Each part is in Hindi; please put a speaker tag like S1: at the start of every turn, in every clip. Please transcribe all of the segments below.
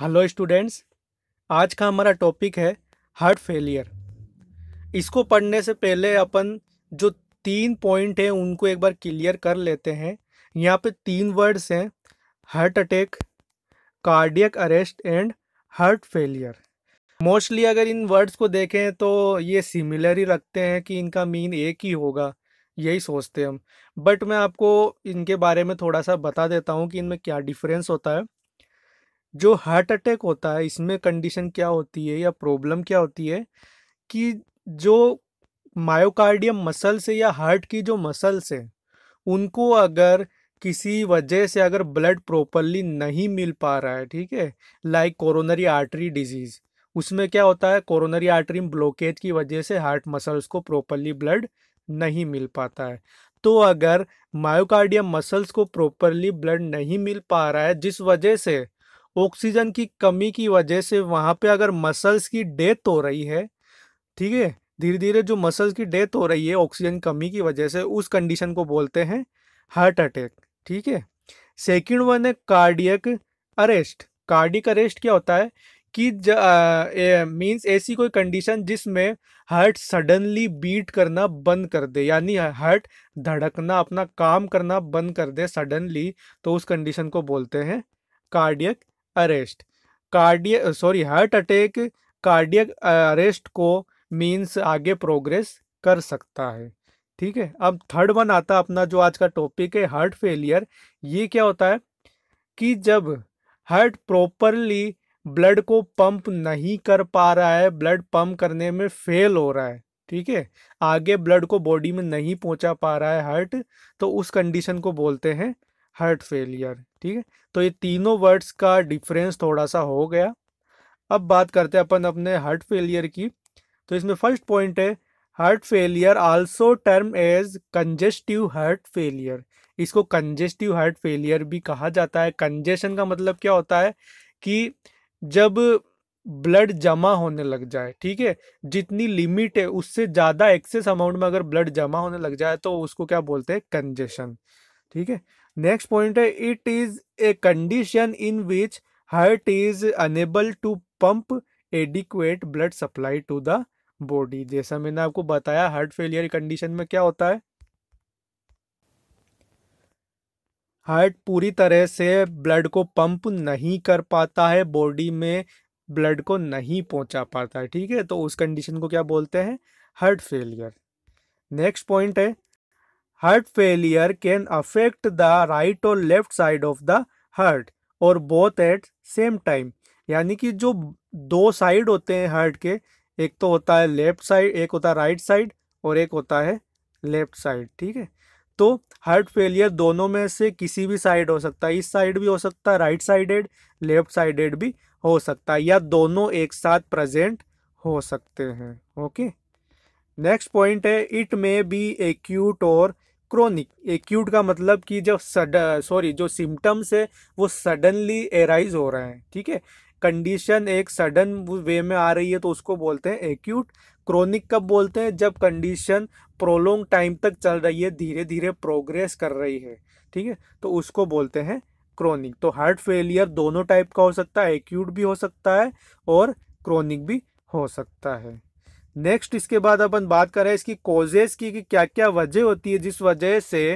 S1: हेलो स्टूडेंट्स आज का हमारा टॉपिक है हार्ट फेलियर इसको पढ़ने से पहले अपन जो तीन पॉइंट हैं उनको एक बार क्लियर कर लेते हैं यहाँ पे तीन वर्ड्स हैं heart attack cardiac arrest and heart failure mostly अगर इन वर्ड्स को देखें तो ये सिमिलर ही रखते हैं कि इनका मीन एक ही होगा यही सोचते हैं हम बट मैं आपको इनके बारे में थोड़ा सा बता देता हूँ कि इनमें क्या डिफरेंस होता है जो हार्ट अटैक होता है इसमें कंडीशन क्या होती है या प्रॉब्लम क्या होती है कि जो मायोकार्डियम मसल्स से या हार्ट की जो मसल्स से उनको अगर किसी वजह से अगर ब्लड प्रॉपरली नहीं मिल पा रहा है ठीक है लाइक कोरोनरी आर्टरी डिजीज़ उसमें क्या होता है कोरोनरी आर्टरी ब्लॉकेज की वजह से हार्ट मसल्स को प्रॉपरली ब्लड नहीं मिल पाता है तो अगर मायोकार्डियम मसल्स को प्रॉपरली ब्लड नहीं मिल पा रहा है जिस वजह से ऑक्सीजन की कमी की वजह से वहाँ पे अगर मसल्स की डेथ हो रही है ठीक है धीरे धीरे जो मसल्स की डेथ हो रही है ऑक्सीजन कमी की वजह से उस कंडीशन को बोलते हैं हार्ट अटैक ठीक है सेकेंड वन है कार्डियक अरेस्ट कार्डिक अरेस्ट क्या होता है कि मीन्स ऐसी कोई कंडीशन जिसमें हार्ट सडनली बीट करना बंद कर दे यानी हार्ट धड़कना अपना काम करना बंद कर दे सडनली तो उस कंडीशन को बोलते हैं cardiac arrest cardiac sorry heart attack cardiac arrest को मीन्स आगे प्रोग्रेस कर सकता है ठीक है अब थर्ड वन आता अपना जो आज का टॉपिक है हार्ट फेलियर ये क्या होता है कि जब हार्ट प्रॉपरली ब्लड को पंप नहीं कर पा रहा है ब्लड पंप करने में फेल हो रहा है ठीक है आगे ब्लड को बॉडी में नहीं पहुंचा पा रहा है हार्ट तो उस कंडीशन को बोलते हैं हार्ट फेलियर ठीक है तो ये तीनों वर्ड्स का डिफरेंस थोड़ा सा हो गया अब बात करते हैं अपन अपने हार्ट फेलियर की तो इसमें फर्स्ट पॉइंट है heart failure also term as congestive heart failure इसको कंजेस्टिव हार्ट फेलियर भी कहा जाता है कंजेशन का मतलब क्या होता है कि जब ब्लड जमा होने लग जाए ठीक है जितनी लिमिट है उससे ज़्यादा एक्सेस अमाउंट में अगर ब्लड जमा होने लग जाए तो उसको क्या बोलते हैं कंजेशन ठीक है नेक्स्ट पॉइंट है it is a condition in which heart is unable to pump adequate blood supply to the body जैसा मैंने आपको बताया हार्ट फेलियर कंडीशन में क्या होता है हार्ट पूरी तरह से ब्लड को पंप नहीं कर पाता है बॉडी में ब्लड को नहीं पहुंचा पाता है ठीक है तो उस कंडीशन को क्या बोलते हैं हार्ट फेलियर नेक्स्ट पॉइंट है heart failure can affect the right और left side of the heart और बोथ एट सेम टाइम यानी कि जो दो साइड होते हैं हार्ट के एक तो होता है लेफ्ट साइड एक होता है राइट साइड और एक होता है लेफ्ट साइड ठीक है तो हार्ट फेलियर दोनों में से किसी भी साइड हो सकता है इस साइड भी हो सकता है राइट साइडेड लेफ्ट साइडेड भी हो सकता है या दोनों एक साथ प्रेजेंट हो सकते हैं ओके नेक्स्ट पॉइंट है इट मे बी एक्यूट और क्रोनिक एक्यूट का मतलब कि जब सॉरी जो सिम्टम्स है वो सडनली एराइज हो रहे हैं ठीक है कंडीशन एक सडन वे में आ रही है तो उसको बोलते हैं एक्यूट क्रोनिक कब बोलते हैं जब कंडीशन प्रोलोंग टाइम तक चल रही है धीरे धीरे प्रोग्रेस कर रही है ठीक है तो उसको बोलते हैं क्रोनिक तो हार्ट फेलियर दोनों टाइप का हो सकता है एक्यूट भी हो सकता है और क्रोनिक भी हो सकता है नेक्स्ट इसके बाद अपन बात करें इसकी कॉजेज़ की कि क्या क्या वजह होती है जिस वजह से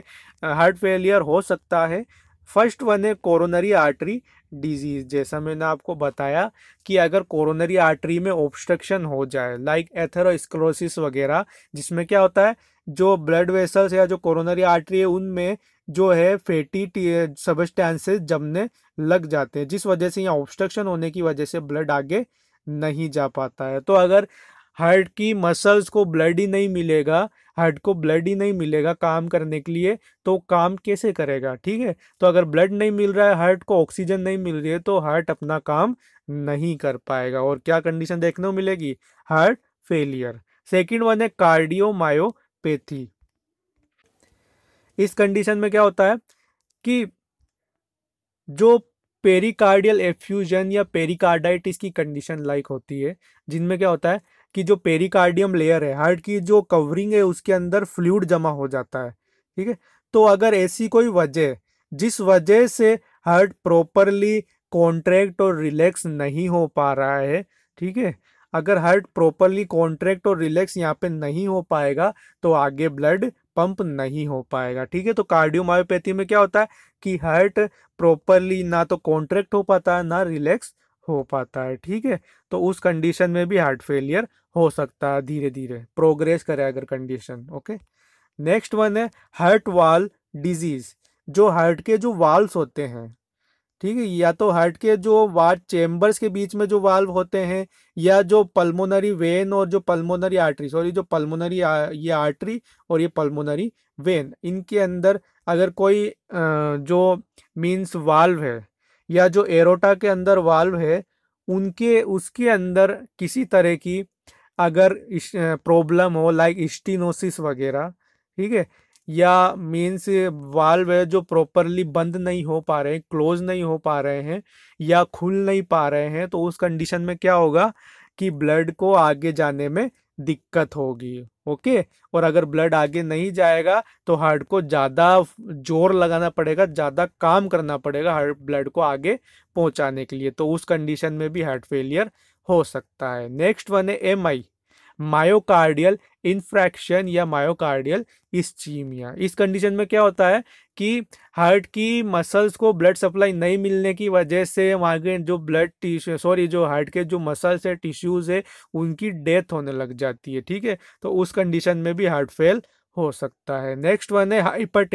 S1: हार्ट फेलियर हो सकता है फर्स्ट वन है कोरोनरी आर्टरी डिजीज़ जैसा मैंने आपको बताया कि अगर कोरोनरी आर्टरी में ऑब्स्ट्रक्शन हो जाए लाइक एथेरोस्क्लोसिस वगैरह जिसमें क्या होता है जो ब्लड वेसल्स या जो कोरोनरी आर्टरी है उनमें जो है फेटी सबस्टेंसेस जमने लग जाते हैं जिस वजह से यहाँ ऑब्स्ट्रक्शन होने की वजह से ब्लड आगे नहीं जा पाता है तो अगर हार्ट की मसल्स को ब्लड ही नहीं मिलेगा हार्ट को ब्लड ही नहीं मिलेगा काम करने के लिए तो काम कैसे करेगा ठीक है तो अगर ब्लड नहीं मिल रहा है हार्ट को ऑक्सीजन नहीं मिल रही है तो हार्ट अपना काम नहीं कर पाएगा और क्या कंडीशन देखने को मिलेगी हार्ट फेलियर सेकेंड वन है कार्डियोमायोपैथी इस कंडीशन में क्या होता है कि जो पेरिकार्डियल एफ्यूजन या पेरिकार्डाइटिस की कंडीशन लाइक होती है जिनमें क्या होता है की जो पेरिकार्डियम लेयर है हार्ट की जो कवरिंग है उसके अंदर फ्लूड जमा हो जाता है ठीक है तो अगर ऐसी कोई वजह जिस वजह से हार्ट प्रॉपरली कॉन्ट्रैक्ट और रिलैक्स नहीं हो पा रहा है ठीक है अगर हार्ट प्रॉपरली कॉन्ट्रैक्ट और रिलैक्स यहाँ पे नहीं हो पाएगा तो आगे ब्लड पंप नहीं हो पाएगा ठीक है तो कार्डियोमायोपैथी में क्या होता है कि हार्ट प्रॉपरली ना तो कॉन्ट्रैक्ट हो पाता है ना रिलैक्स हो पाता है ठीक है तो उस कंडीशन में भी हार्ट फेलियर हो सकता है धीरे धीरे प्रोग्रेस करे अगर कंडीशन ओके नेक्स्ट वन है हार्ट वाल डिजीज जो हार्ट के जो वाल्स होते हैं ठीक है या तो हार्ट के जो वाल चेम्बर्स के बीच में जो वाल्व होते हैं या जो पल्मोनरी वेन और जो पल्मोनरी आर्टरी सॉरी जो पल्मोनरी ये आर्टरी और ये पल्मोनरी वेन इनके अंदर अगर कोई जो मीन्स वाल्व है या जो एरोटा के अंदर वाल्व है उनके उसके अंदर किसी तरह की अगर प्रॉब्लम हो लाइक स्टीनोसिस वगैरह ठीक है या मीन्स वाल्व है जो प्रॉपरली बंद नहीं हो पा रहे हैं क्लोज नहीं हो पा रहे हैं या खुल नहीं पा रहे हैं तो उस कंडीशन में क्या होगा कि ब्लड को आगे जाने में दिक्कत होगी ओके और अगर ब्लड आगे नहीं जाएगा तो हार्ट को ज़्यादा जोर लगाना पड़ेगा ज़्यादा काम करना पड़ेगा हार्ट ब्लड को आगे पहुंचाने के लिए तो उस कंडीशन में भी हार्ट फेलियर हो सकता है नेक्स्ट वन है एम आई मायोकार्डियल इन्फ्रैक्शन या मायोकार्डियल इस्चीमिया इस कंडीशन में क्या होता है कि हार्ट की मसल्स को ब्लड सप्लाई नहीं मिलने की वजह से वहाँ के जो ब्लड टिश्यू सॉरी जो हार्ट के जो मसल्स है टिश्यूज़ है उनकी डेथ होने लग जाती है ठीक है तो उस कंडीशन में भी हार्ट फेल हो सकता है नेक्स्ट वन है हाइपर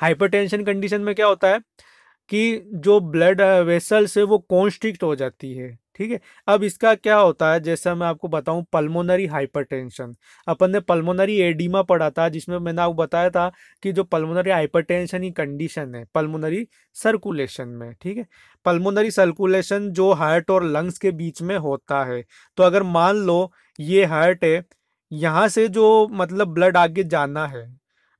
S1: हाइपरटेंशन कंडीशन में क्या होता है कि जो ब्लड वेसल्स है वो कॉन्स्ट्रिक्ट हो जाती है ठीक है अब इसका क्या होता है जैसा मैं आपको बताऊं पल्मोनरी हाइपरटेंशन अपन ने पल्मोनरी एडिमा पढ़ा था जिसमें मैंने आपको बताया था कि जो पल्मोनरी हाइपरटेंशन ही कंडीशन है पल्मोनरी सर्कुलेशन में ठीक है पल्मोनरी सर्कुलेशन जो हार्ट और लंग्स के बीच में होता है तो अगर मान लो ये हार्ट है यहाँ से जो मतलब ब्लड आगे जाना है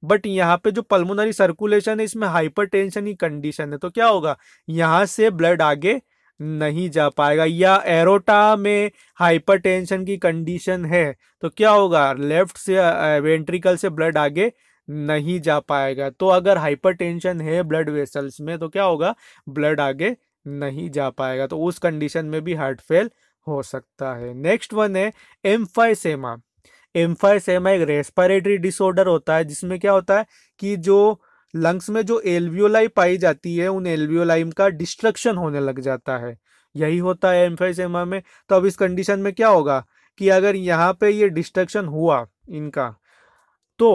S1: बट यहाँ पे जो पल्मोनरी सर्कुलेशन है इसमें हाइपरटेंशन की कंडीशन है तो क्या होगा यहाँ से ब्लड आगे नहीं जा पाएगा या एरोटा में हाइपरटेंशन की कंडीशन है तो क्या होगा लेफ्ट से वेंट्रिकल से ब्लड आगे नहीं जा पाएगा तो अगर हाइपरटेंशन है ब्लड वेसल्स में तो क्या होगा ब्लड आगे नहीं जा पाएगा तो उस कंडीशन में भी हार्ट फेल हो सकता है नेक्स्ट वन है एम्फाइसेमा एम्फाइसेमा एक रेस्पिरेटरी डिसऑर्डर होता है जिसमें क्या होता है कि जो लंग्स में जो एल्वियोलाई पाई जाती है उन एल्वियोलाइम का डिस्ट्रक्शन होने लग जाता है यही होता है एम्फाइसेमा में तो अब इस कंडीशन में क्या होगा कि अगर यहाँ पे ये डिस्ट्रक्शन हुआ इनका तो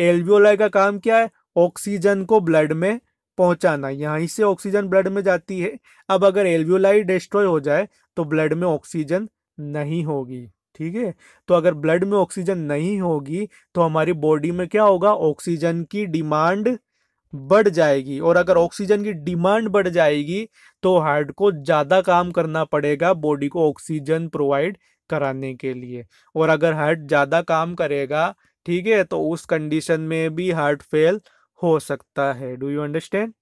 S1: एल्वियोलाई का काम क्या है ऑक्सीजन को ब्लड में पहुंचाना यहाँ से ऑक्सीजन ब्लड में जाती है अब अगर एल्वियोलाई डिस्ट्रॉय हो जाए तो ब्लड में ऑक्सीजन नहीं होगी ठीक है तो अगर ब्लड में ऑक्सीजन नहीं होगी तो हमारी बॉडी में क्या होगा ऑक्सीजन की डिमांड बढ़ जाएगी और अगर ऑक्सीजन की डिमांड बढ़ जाएगी तो हार्ट को ज़्यादा काम करना पड़ेगा बॉडी को ऑक्सीजन प्रोवाइड कराने के लिए और अगर हार्ट ज़्यादा काम करेगा ठीक है तो उस कंडीशन में भी हार्ट फेल हो सकता है do you understand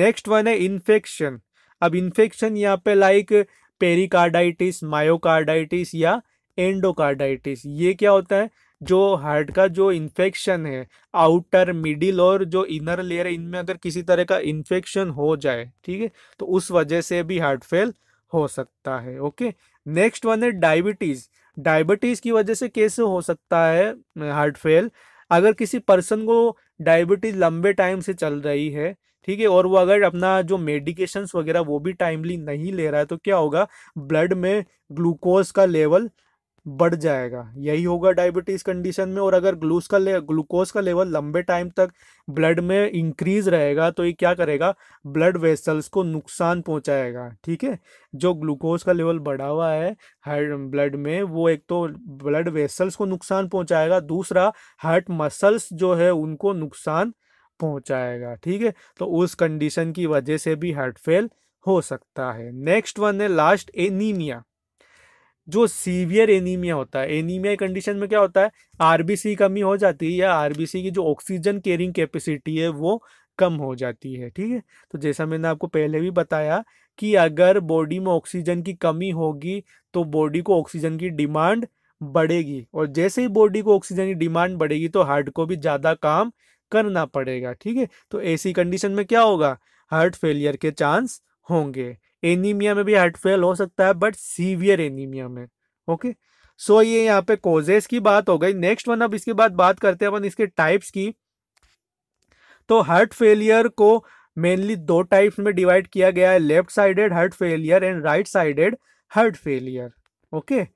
S1: next one है इन्फेक्शन अब इन्फेक्शन यहाँ पे लाइक पेरिकार्डाइटिस मायोकार्डाइटिस या एंडोकार्डाइटिस ये क्या होता है जो हार्ट का जो इन्फेक्शन है आउटर मिडिल और जो इनर लेयर है इनमें अगर किसी तरह का इन्फेक्शन हो जाए ठीक है तो उस वजह से भी हार्ट फेल हो सकता है ओके नेक्स्ट वन है डायबिटीज़ डायबिटीज़ की वजह से कैसे हो सकता है हार्ट फेल अगर किसी पर्सन को डायबिटीज़ लंबे टाइम से चल रही है ठीक है और वो अगर अपना जो मेडिकेशंस वगैरह वो भी टाइमली नहीं ले रहा है तो क्या होगा ब्लड में ग्लूकोज का लेवल बढ़ जाएगा यही होगा डायबिटीज़ कंडीशन में और अगर ग्लूस का ले ग्लूकोज का लेवल लंबे टाइम तक ब्लड में इंक्रीज रहेगा तो ये क्या करेगा ब्लड वेसल्स को नुकसान पहुंचाएगा ठीक है जो ग्लूकोज का लेवल बढ़ा हुआ है ब्लड में वो एक तो ब्लड वेसल्स को नुकसान पहुंचाएगा दूसरा हार्ट मसल्स जो है उनको नुकसान पहुँचाएगा ठीक है तो उस कंडीशन की वजह से भी हार्ट फेल हो सकता है नेक्स्ट वन है लास्ट एनीमिया जो सीवियर एनीमिया होता है एनीमिया कंडीशन में क्या होता है आरबीसी कमी हो जाती है या आरबीसी की जो ऑक्सीजन केयरिंग कैपेसिटी है वो कम हो जाती है ठीक है तो जैसा मैंने आपको पहले भी बताया कि अगर बॉडी में ऑक्सीजन की कमी होगी तो बॉडी को ऑक्सीजन की डिमांड बढ़ेगी और जैसे ही बॉडी को ऑक्सीजन की डिमांड बढ़ेगी तो हार्ट को भी ज़्यादा काम करना पड़ेगा ठीक है तो ऐसी कंडीशन में क्या होगा हार्ट फेलियर के चांस होंगे एनीमिया में भी हार्ट फेल हो सकता है बट सीवियर एनीमिया में ओके सो ये यहाँ पे कोजेस की बात हो गई नेक्स्ट वन अब इसके बाद बात करते हैं अपन इसके टाइप्स की तो हार्ट फेलियर को मेनली दो टाइप्स में डिवाइड किया गया है left sided heart failure and right sided heart failure okay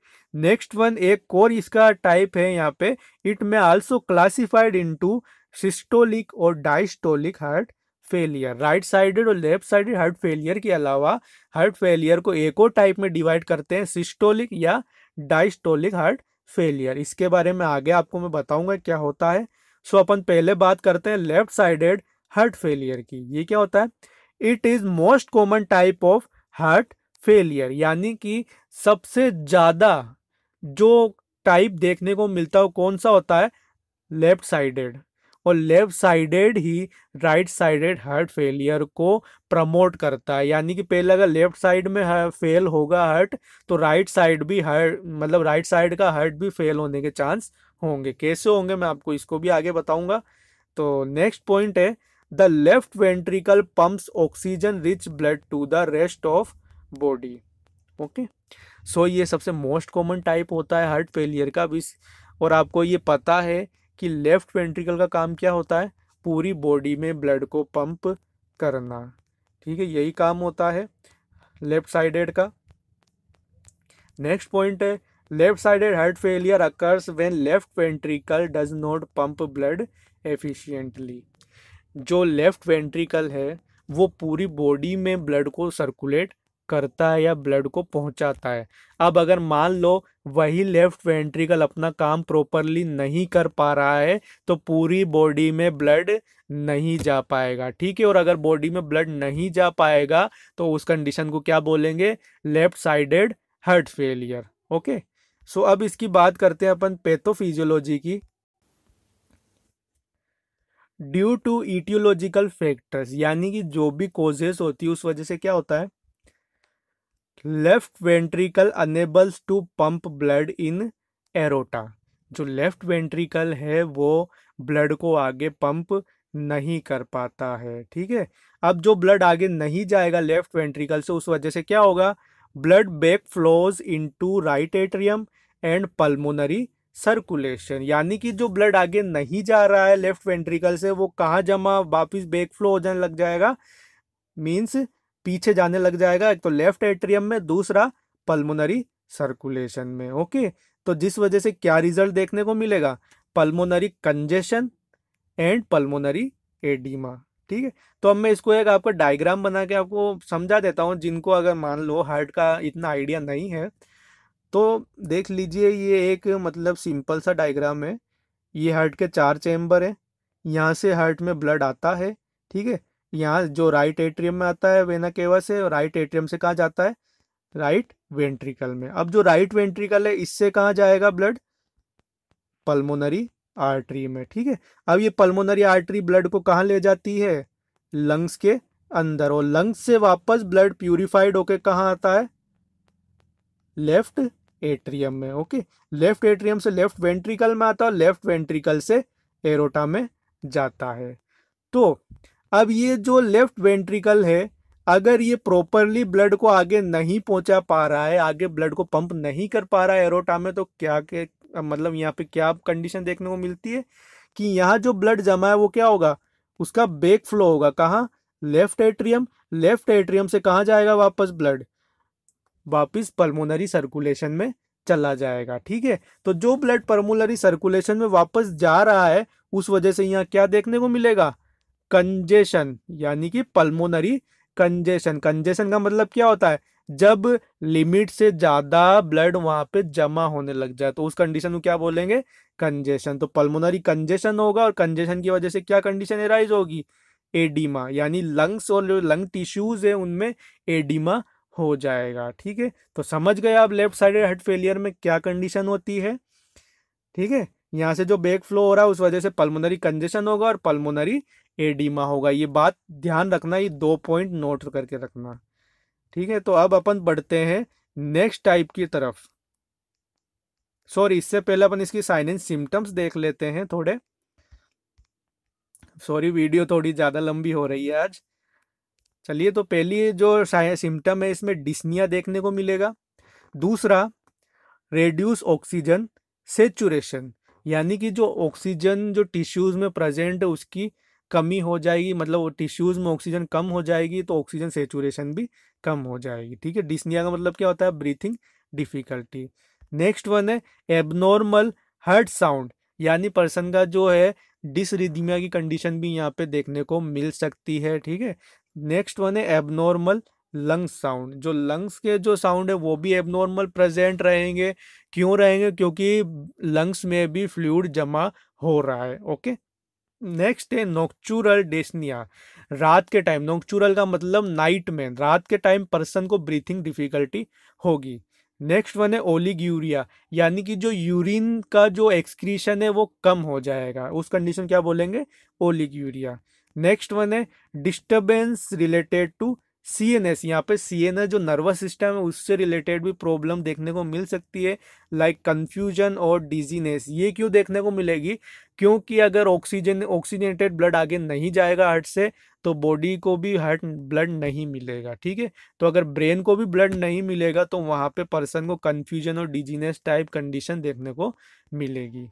S1: next one एक और इसका टाइप है यहाँ पे इट में आल्सो क्लासिफाइड इनटू सिस्टोलिक और diastolic heart failure right sided और लेफ्ट साइडेड हार्ट फेलियर के अलावा हार्ट फेलियर को एक और टाइप में डिवाइड करते हैं सिस्टोलिक या डाइस्टोलिक हार्ट फेलियर इसके बारे में आगे आपको मैं बताऊंगा क्या होता है सो अपन पहले बात करते हैं लेफ्ट साइडेड हार्ट फेलियर की ये क्या होता है it is most common type of heart failure यानी कि सबसे ज़्यादा जो टाइप देखने को मिलता है कौन सा होता है लेफ्ट साइडेड और लेफ्ट साइडेड ही राइट साइडेड हार्ट फेलियर को प्रमोट करता है यानी कि पहले अगर लेफ्ट साइड में फेल होगा हार्ट तो राइट साइड भी हार्ट मतलब राइट साइड का हार्ट भी फेल होने के चांस होंगे कैसे होंगे मैं आपको इसको भी आगे बताऊंगा तो नेक्स्ट पॉइंट है the left ventricle pumps oxygen rich blood to the rest of body okay so ये सबसे मोस्ट कॉमन टाइप होता है हार्ट फेलियर का भी और आपको ये पता है कि लेफ़्ट वेंट्रिकल का काम क्या होता है पूरी बॉडी में ब्लड को पंप करना ठीक है यही काम होता है लेफ़्ट साइडेड का नेक्स्ट पॉइंट है left sided heart failure occurs when left ventricle does not pump blood efficiently जो लेफ्ट वेंट्रिकल है वो पूरी बॉडी में ब्लड को सर्कुलेट करता है या ब्लड को पहुंचाता है अब अगर मान लो वही लेफ्ट वेंट्रिकल अपना काम प्रॉपरली नहीं कर पा रहा है तो पूरी बॉडी में ब्लड नहीं जा पाएगा ठीक है और अगर बॉडी में ब्लड नहीं जा पाएगा तो उस कंडीशन को क्या बोलेंगे left sided heart failure okay so अब इसकी बात करते हैं अपन पैथोफिजियोलॉजी की ड्यू टू इटियोलॉजिकल फैक्टर्स यानी कि जो भी कोजेस होती है उस वजह से क्या होता है left ventricle unable to pump blood in aorta जो लेफ्ट वेंट्रिकल है वो ब्लड को आगे पंप नहीं कर पाता है ठीक है अब जो ब्लड आगे नहीं जाएगा लेफ्ट वेंट्रिकल से उस वजह से क्या होगा blood back flows into right atrium and pulmonary circulation यानी कि जो ब्लड आगे नहीं जा रहा है लेफ्ट वेंट्रिकल से वो कहाँ जमा वापिस बैक फ्लो हो जाने लग जाएगा मीन्स पीछे जाने लग जाएगा एक तो लेफ्ट एट्रियम में दूसरा पल्मोनरी सर्कुलेशन में ओके तो जिस वजह से क्या रिजल्ट देखने को मिलेगा pulmonary congestion and pulmonary oedema ठीक है तो अब मैं इसको एक आपका डायग्राम बना के आपको समझा देता हूँ जिनको अगर मान लो हार्ट का इतना आइडिया नहीं है तो देख लीजिए ये एक मतलब सिंपल सा डायग्राम है ये हार्ट के चार चैम्बर हैं यहाँ से हार्ट में ब्लड आता है ठीक है यहाँ जो राइट एट्रियम में आता है वेना केवा से राइट एट्रियम से कहाँ जाता है राइट वेंट्रिकल में अब जो राइट वेंट्रिकल है इससे कहाँ जाएगा ब्लड पल्मोनरी आर्टरी में ठीक है अब ये पल्मोनरी आर्टरी ब्लड को कहाँ ले जाती है लंग्स के अंदर और लंग्स से वापस ब्लड प्यूरिफाइड होके कहाँ आता है लेफ्ट एट्रियम में ओके लेफ्ट एट्रियम से लेफ्ट वेंट्रिकल में आता है लेफ्ट वेंट्रिकल से एरोटा में जाता है तो अब ये जो लेफ्ट वेंट्रिकल है अगर ये प्रॉपरली ब्लड को आगे नहीं पहुंचा पा रहा है आगे ब्लड को पंप नहीं कर पा रहा है एरोटा में तो क्या के मतलब यहाँ पे क्या कंडीशन देखने को मिलती है कि यहाँ जो ब्लड जमा है वो क्या होगा उसका बेक फ्लो होगा कहाँ लेफ्ट एट्रियम लेफ्ट एट्रियम से कहाँ जाएगा वापस ब्लड वापस पल्मोनरी सर्कुलेशन में चला जाएगा ठीक है तो जो ब्लड पल्मोनरी सर्कुलेशन में वापस जा रहा है उस वजह से यहाँ क्या देखने को मिलेगा कंजेशन यानी कि पल्मोनरी कंजेशन कंजेशन का मतलब क्या होता है जब लिमिट से ज्यादा ब्लड वहां पे जमा होने लग जाए तो उस कंडीशन को क्या बोलेंगे कंजेशन तो पल्मोनरी कंजेशन होगा और कंजेशन की वजह से क्या कंडीशन एराइज होगी एडिमा यानी लंग्स और जो लंग टिश्यूज है उनमें एडिमा हो जाएगा ठीक है तो समझ गए आप लेफ्ट साइडेड हार्ट फेलियर में क्या कंडीशन होती है ठीक है यहाँ से जो बैक फ्लो हो रहा है उस वजह से पल्मोनरी कंजेशन होगा और पल्मोनरी एडिमा होगा ये बात ध्यान रखना ये दो पॉइंट नोट करके रखना ठीक है तो अब अपन बढ़ते हैं नेक्स्ट टाइप की तरफ सॉरी इससे पहले अपन इसकी साइन इन सिम्टम्स देख लेते हैं थोड़े सॉरी वीडियो थोड़ी ज़्यादा लंबी हो रही है आज चलिए तो पहली जो सिम्टम है इसमें डिस्निया देखने को मिलेगा दूसरा रेड्यूस ऑक्सीजन सेचुरेशन यानी कि जो ऑक्सीजन जो टिश्यूज़ में प्रेजेंट है उसकी कमी हो जाएगी मतलब वो टिश्यूज़ में ऑक्सीजन कम हो जाएगी तो ऑक्सीजन सेचुरेशन भी कम हो जाएगी ठीक है डिस्निया का मतलब क्या होता है ब्रीथिंग डिफिकल्टी नेक्स्ट वन है एबनॉर्मल हर्ट साउंड यानी पर्सन का जो है डिसरिदिमिया की कंडीशन भी यहाँ पे देखने को मिल सकती है ठीक है नेक्स्ट वन है एबनॉर्मल लंग्स साउंड जो लंग्स के जो साउंड है वो भी एबनॉर्मल प्रेजेंट रहेंगे क्यों रहेंगे क्योंकि लंग्स में भी फ्लूड जमा हो रहा है ओके नेक्स्ट है नोक्चुरल डेस्निया रात के टाइम नोक्चुरल का मतलब नाइट में रात के टाइम पर्सन को ब्रीथिंग डिफिकल्टी होगी नेक्स्ट वन है ओलिग यूरिया यानी कि जो यूरिन का जो एक्सक्रीशन है वो कम हो जाएगा उस कंडीशन क्या बोलेंगे ओलिग यूरिया नेक्स्ट वन है disturbance related to C N S यहाँ पे सी एन एस जो नर्वस सिस्टम है उससे रिलेटेड भी प्रॉब्लम देखने को मिल सकती है लाइक कन्फ्यूजन और डिजीनेस ये क्यों देखने को मिलेगी क्योंकि अगर ऑक्सीजन ऑक्सीजनेटेड ब्लड आगे नहीं जाएगा हार्ट से तो बॉडी को भी हार्ट ब्लड नहीं मिलेगा ठीक है तो अगर ब्रेन को भी ब्लड नहीं मिलेगा तो वहाँ पे पर्सन को कन्फ्यूजन और डिजीनेस टाइप कंडीशन देखने को मिलेगी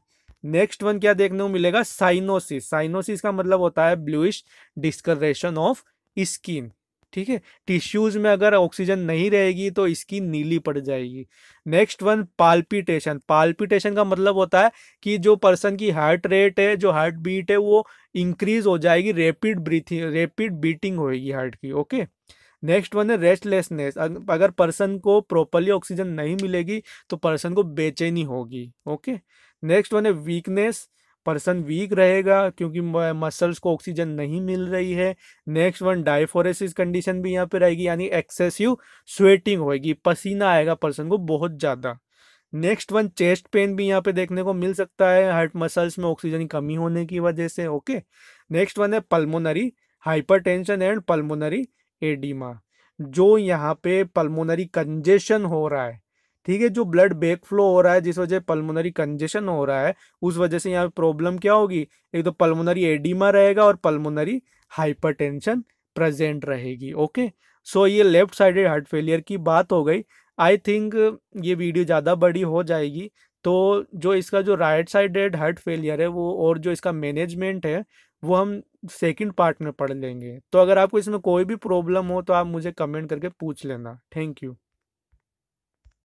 S1: नेक्स्ट वन क्या देखने को मिलेगा साइनोसिस साइनोसिस का मतलब होता है ब्लूइश डिस्करेशन ऑफ स्किन ठीक है टिश्यूज में अगर ऑक्सीजन नहीं रहेगी तो इसकी नीली पड़ जाएगी नेक्स्ट वन पाल्पिटेशन पाल्पिटेशन का मतलब होता है कि जो पर्सन की हार्ट रेट है जो हार्ट बीट है वो इंक्रीज हो जाएगी रेपिड ब्रीथिंग रेपिड बीटिंग होएगी हार्ट की ओके नेक्स्ट वन है रेस्टलेसनेस अगर पर्सन को प्रॉपरली ऑक्सीजन नहीं मिलेगी तो पर्सन को बेचैनी होगी ओके नेक्स्ट वन है वीकनेस पर्सन वीक रहेगा क्योंकि मसल्स को ऑक्सीजन नहीं मिल रही है नेक्स्ट वन डायफोरेसिस कंडीशन भी यहाँ पे रहेगी यानी एक्सेसिव स्वेटिंग होगी पसीना आएगा पर्सन को बहुत ज़्यादा नेक्स्ट वन चेस्ट पेन भी यहाँ पे देखने को मिल सकता है हार्ट मसल्स में ऑक्सीजन की कमी होने की वजह से ओके नेक्स्ट वन है pulmonary hyper and pulmonary oedema जो यहाँ पे पल्मोनरी कंजेशन हो रहा है ठीक है जो ब्लड बैक फ्लो हो रहा है जिस वजह पल्मोनरी कंजेशन हो रहा है उस वजह से यहाँ पे प्रॉब्लम क्या होगी एक तो पल्मोनरी एडिमा रहेगा और पल्मोनरी हाइपरटेंशन प्रेजेंट रहेगी ओके सो ये लेफ्ट साइडेड हार्ट फेलियर की बात हो गई आई थिंक ये वीडियो ज़्यादा बड़ी हो जाएगी तो जो इसका जो राइट साइडेड हार्ट फेलियर है वो और जो इसका मैनेजमेंट है वो हम सेकेंड पार्ट में पढ़ लेंगे तो अगर आपको इसमें कोई भी प्रॉब्लम हो तो आप मुझे कमेंट करके पूछ लेना थैंक यू